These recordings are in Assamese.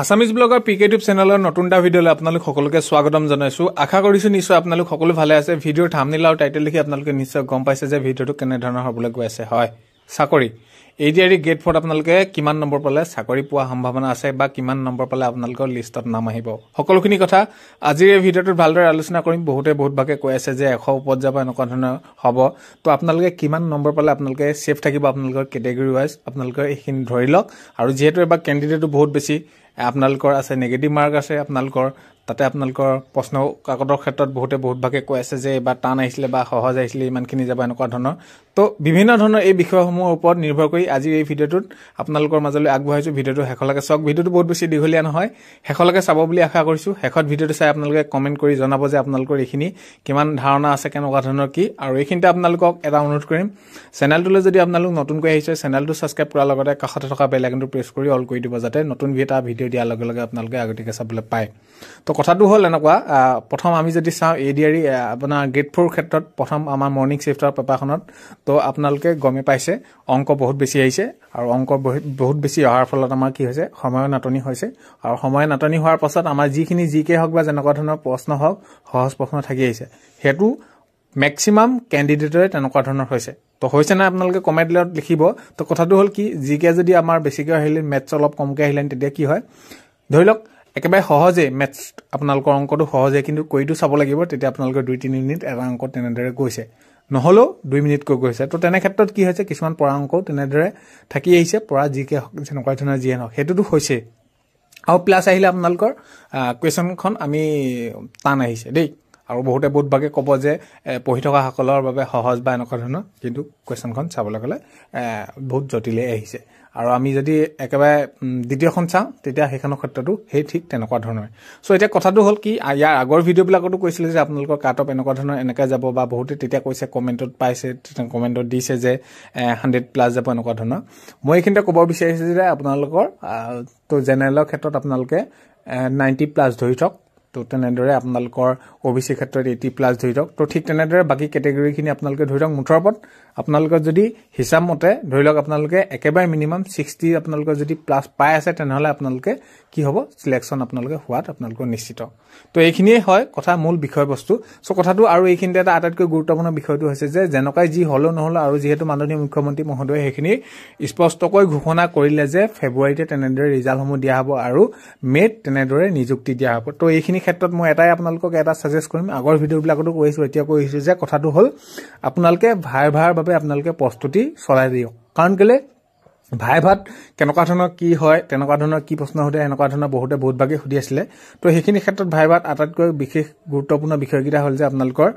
আসামিজ ব্লগৰ পি কে টিউব চেনেলৰ নতুন এটা ভিডিঅ'লৈ আপোনালোক সকলোকে স্বাগতম জনাইছো আশা কৰিছো নিশ্চয় আপোনালোক সকলো ভালে আছে ভিডিঅ'ৰ থামনিল আৰু টাইটেল লিখি আপোনালোকে নিশ্চয় গম পাইছে যে ভিডিঅ'টো কেনেধৰণৰ হ'বলৈ গৈ আছে হয় চাকৰি এ ডি এইডিআইডি গ্ৰেড ফৰ্ড আপোনালোকে কিমান নম্বৰ পালে চাকৰি পোৱা সম্ভাৱনা আছে বা কিমান নম্বৰ পালে আপোনালোকৰ লিষ্টত নাম আহিব সকলোখিনি কথা আজিৰ এই ভিডিঅ'টোত ভালদৰে আলোচনা কৰিম বহুতে বহুত ভাগে কৈ আছে যে এশ ওপৰত যাব এনেকুৱা ধৰণৰ হ'ব ত' আপোনালোকে কিমান নম্বৰ পালে আপোনালোকে ছেফ থাকিব আপোনালোকৰ কেটেগৰী ৱাইজ আপোনালোকে এইখিনি ধৰি লওক আৰু যিহেতু এবাৰ কেণ্ডিডেটো বহুত বেছি আপোনালোকৰ আছে নিগেটিভ মাৰ্ক আছে আপোনালোকৰ তাতে আপোনালোকৰ প্ৰশ্ন কাকতৰ ক্ষেত্ৰত বহুতে বহুত ভাগে কৈ আছে যে এইবাৰ টান আহিছিলে বা সহজ আহিছিলে ইমানখিনি যাব এনেকুৱা ধৰণৰ ত' বিভিন্ন ধৰণৰ এই বিষয়সমূহৰ ওপৰত নিৰ্ভৰ কৰি কৰি আজি এই ভিডিঅ'টোত আপোনালোকৰ মাজলৈ আগবঢ়াইছোঁ ভিডিঅ'টো শেষলৈকে চাওক ভিডিঅ'টো বহুত বেছি দীঘলীয়া নহয় শেষলৈকে চাব বুলি আশা কৰিছোঁ শেষত ভিডিঅ'টো চাই আপোনালোকে কমেণ্ট কৰি জনাব যে আপোনালোকৰ এইখিনি কিমান ধাৰণা আছে কেনেকুৱা ধৰণৰ কি আৰু এইখিনিতে আপোনালোকক এটা অনুৰোধ কৰিম চেনেলটোলৈ যদি আপোনালোক নতুনকৈ আহিছে চেনেলটো ছাবস্ক্ৰাইব কৰাৰ লগতে কাষতে থকা বেল আইকনটো প্ৰেছ কৰি অল কৰি দিব যাতে নতুন এটা ভিডিঅ' দিয়াৰ লগে লগে আপোনালোকে আগতীয়াকৈ চাবলৈ পায় তো কথাটো হ'ল এনেকুৱা প্ৰথম আমি যদি চাওঁ এ ডি আৰ আপোনাৰ গেট ফ'ৰ ক্ষেত্ৰত প্ৰথম আমাৰ মৰ্ণিং শ্বিফ্টৰ পেপাৰখনত তো আপোনালোকে গমেই পাইছে অংক বহুত বেছি বেছি আহিছে আৰু অংক বহুত বেছি অহাৰ ফলত আমাৰ কি হৈছে সময়ৰ নাটনি হৈছে আৰু সময়ৰ নাটনি হোৱাৰ পাছত আমাৰ যিখিনি জিকে হওক বা যেনেকুৱা ধৰণৰ প্ৰশ্ন হওক সহজ প্ৰশ্ন থাকি আহিছে সেইটো মেক্সিমাম কেণ্ডিডেটৰে তেনেকুৱা ধৰণৰ হৈছে তো হৈছে নাই আপোনালোকে কমেণ্ট দিলে লিখিব তো কথাটো হ'ল কি জি কে যদি আমাৰ বেছিকৈ আহিলে মেথছ অলপ কমকৈ আহিলে তেতিয়া কি হয় ধৰি লওক একেবাৰে সহজেই মেথছ আপোনালোকৰ অংকটো সহজেই কিন্তু কৰিটো চাব লাগিব তেতিয়া আপোনালোকে দুই তিনি মিনিট এটা অংক তেনেদৰে গৈছে নহ'লেও দুই মিনিটকৈ গৈছে তো তেনে ক্ষেত্ৰত কি হৈছে কিছুমান পৰা অংকও তেনেদৰে থাকি আহিছে পৰা যিকে হওক যেনেকুৱা ধৰণৰ যিয়ে নহওক সেইটোতো হৈছেই আৰু প্লাছ আহিলে আপোনালোকৰ কুৱেশ্যনখন আমি টান আহিছে দেই আৰু বহুতে বহুত ভাগে ক'ব যে পঢ়ি থকাসকলৰ বাবে সহজ বা এনেকুৱা ধৰণৰ কিন্তু কুৱেশ্যনখন চাবলৈ গ'লে বহুত জটিলেই আহিছে আৰু আমি যদি একেবাৰে দ্বিতীয়খন চাওঁ তেতিয়া সেইখনৰ ক্ষেত্ৰতো সেই ঠিক তেনেকুৱা ধৰণৰ চ' এতিয়া কথাটো হ'ল কি ইয়াৰ আগৰ ভিডিঅ'বিলাকতো কৈছিলে যে আপোনালোকৰ কাটঅপ এনেকুৱা ধৰণৰ এনেকৈ যাব বা বহুতে তেতিয়া কৈছে কমেণ্টত পাইছে কমেণ্টত দিছে যে হাণ্ড্ৰেড প্লাছ যাব এনেকুৱা ধৰণৰ মই এইখিনিতে ক'ব বিচাৰিছোঁ যে আপোনালোকৰ ত' জেনেৰেলৰ ক্ষেত্ৰত আপোনালোকে নাইণ্টি প্লাছ ধৰি থওক তো তেনেদৰে আপোনালোকৰ অ বি চি ক্ষেত্ৰত এইটি প্লাছ ধৰি থওক তো ঠিক তেনেদৰে বাকী কেটেগৰীখিনি আপোনালোকে ধৰি থওক মুঠৰ ওপৰত আপোনালোকৰ যদি হিচাপ মতে ধৰি লওক আপোনালোকে একেবাৰে মিনিমাম ছিক্সটি আপোনালোকৰ যদি প্লাছ পাই আছে তেনেহ'লে আপোনালোকে কি হ'ব চিলেকশ্যন আপোনালোকে হোৱাত আপোনালোকৰ নিশ্চিত তো এইখিনিয়ে হয় কথা মূল বিষয়বস্তু চ' কথাটো আৰু এইখিনিতে এটা আটাইতকৈ গুৰুত্বপূৰ্ণ বিষয়টো হৈছে যে যেনেকুৱাই যি হ'লেও নহ'লেও আৰু যিহেতু মাননীয় মুখ্যমন্ত্ৰী মহোদয়ে সেইখিনি স্পষ্টকৈ ঘোষণা কৰিলে যে ফেব্ৰুৱাৰীতে তেনেদৰে ৰিজাল্টসমূহ দিয়া হ'ব আৰু মে'ত তেনেদৰে নিযুক্তি দিয়া হ'ব তো এইখিনি ক্ষেত্ৰত মই এটাই আপোনালোকক এটা ছাজেষ্ট কৰিম আগৰ ভিডিঅ'বিলাকতো কৈছোঁ এতিয়া কৈছোঁ যে কথাটো হ'ল আপোনালোকে ভাৰ ভাৰভাৱে আপোনালোকে প্ৰস্তুতি চলাই দিয়ক কাৰণ কেলৈ ভাই ভাত কেনেকুৱা ধৰণৰ কি হয় তেনেকুৱা ধৰণৰ কি প্ৰশ্ন সুধে এনেকুৱা ধৰণৰ বহুতে বহুত ভাগে সুধি আছিলে তো সেইখিনি ক্ষেত্ৰত ভাই ভাত আটাইতকৈ বিশেষ গুৰুত্বপূৰ্ণ বিষয়কেইটা হ'ল যে আপোনালোকৰ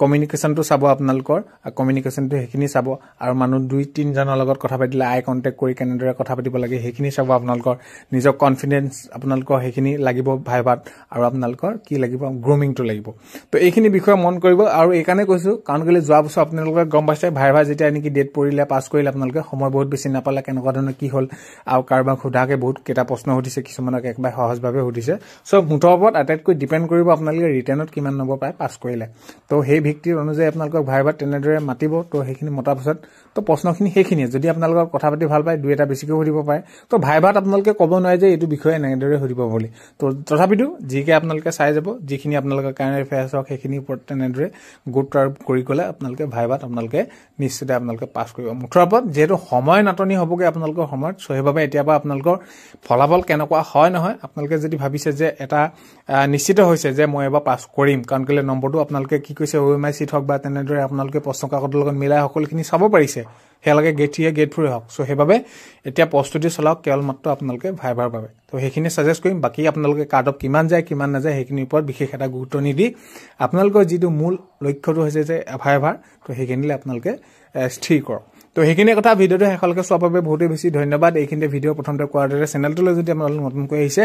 কমিউনিকেশ্যনটো চাব আপোনালোকৰ কমিউনিকেশ্যনটো সেইখিনি চাব আৰু মানুহ দুই তিনিজনৰ লগত কথা পাতিলে আই কণ্টেক্ট কৰি কেনেদৰে কথা পাতিব লাগে সেইখিনি চাব আপোনালোকৰ নিজৰ কনফিডেঞ্চ আপোনালোকৰ সেইখিনি লাগিব ভাই ভাত আৰু আপোনালোকৰ কি লাগিব গ্ৰুমিংটো লাগিব তো এইখিনি বিষয়ে মন কৰিব আৰু এইকাৰণে কৈছোঁ কাৰণ কেলৈ যোৱা বছৰ আপোনালোকে গম পাইছে ভাই ভাই যেতিয়া নেকি ডেট পৰিলে পাছ কৰিলে আপোনালোকে সময় বহুত বেছি নাপালে কেনেকুৱা ধৰণৰ কি হ'ল আৰু কাৰোবাক সোধাকৈ বহুত কেইটা প্ৰশ্ন সুধিছে কিছুমানক একেবাৰে সহজভাৱে সুধিছে চ' মুঠৰ ওপৰত আটাইতকৈ ডিপেণ্ড কৰিব আপোনালোকে ৰিটাৰ্ণত কিমান নম্বৰ পায় পাছ কৰিলে ত' সেই ভিত্তিৰ অনুযায়ী আপোনালোকক ভাই ভাত তেনেদৰে মাতিব তো সেইখিনি মতাৰ পাছত তো প্ৰশ্নখিনি সেইখিনিয়ে যদি আপোনালোকক কথা পাতি ভাল পায় দুই এটা বেছিকৈ সুধিব পাৰে ত' ভাই ভাত আপোনালোকে ক'ব নোৱাৰে যে এইটো বিষয়ে এনেদৰে সুধিব বুলি ত' তথাপিতো যিকে আপোনালোকে চাই যাব যিখিনি আপোনালোকৰ কাৰেণ্ট এফেয়াৰ্ছ হওক সেইখিনিৰ ওপৰত তেনেদৰে গুৰুত্ব আৰোপ কৰি ক'লে আপোনালোকে ভাই ভাত আপোনালোকে নিশ্চিত আপোনালোকে পাছ কৰিব মুঠৰ ওপৰত যিহেতু সময় নাটনি হ'ব পাবগৈ আপোনালোকৰ সময়ত চ' সেইবাবে এতিয়া পৰা আপোনালোকৰ ফলাফল কেনেকুৱা হয় নহয় আপোনালোকে যদি ভাবিছে যে এটা নিশ্চিত হৈছে যে মই এবাৰ পাছ কৰিম কাৰণ কেলৈ নম্বৰটো আপোনালোকে কি কৈছে অ' এম আই চিট হওক বা তেনেদৰে আপোনালোকে প্ৰশ্ন কাকতৰ লগত মিলাই সকলোখিনি চাব পাৰিছে সেয়ালৈকে গেট থ্ৰীয়ে গেট ফ্ৰীয়ে হওক চ' সেইবাবে এতিয়া প্ৰস্তুতি চলাওক কেৱল মাত্ৰ আপোনালোকে ভাইভাৰ বাবে ত' সেইখিনি চাজেষ্ট কৰিম বাকী আপোনালোকে কাৰ্ডত কিমান যায় কিমান নাযায় সেইখিনিৰ ওপৰত বিশেষ এটা গুৰুত্ব নিদি আপোনালোকৰ যিটো মূল লক্ষ্যটো হৈছে যে ভাইভাৰ এভাৰ ত' সেইখিনিলৈ আপোনালোকে স্থিৰ কৰক তো সেইখিনি কথা ভিডিঅ'টো শেষলৈকে চোৱাৰ বাবে বহুতেই বেছি ধন্যবাদ এইখিনিতে ভিডিঅ' প্ৰথমতে কোৱাৰ দৰে চেনেলটোলৈ যদি আপোনালোকে নতুনকৈ আহিছে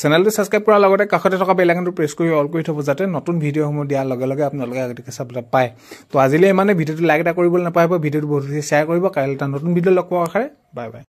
চেনেলটো ছাবস্ক্ৰাইব কৰাৰ লগতে কাষতে থকা বেলেগটো প্ৰেছ কৰি অল কৰি থ'ব যাতে নতুন ভিডিঅ'সমূহ দিয়াৰ লগে লগে আপোনালোকে আগতে চাবলৈ পায় তো আজিলৈ ইমানে ভিডিঅ'টো লাইক এটা কৰিবলৈ নাপাহৰিব ভিডিঅ'টো বহুত বেছি শ্বেয়াৰ কৰিব কাইলৈ এটা নতুন ভিডিঅ' লগ পোৱাৰ আশাৰে বাই বাই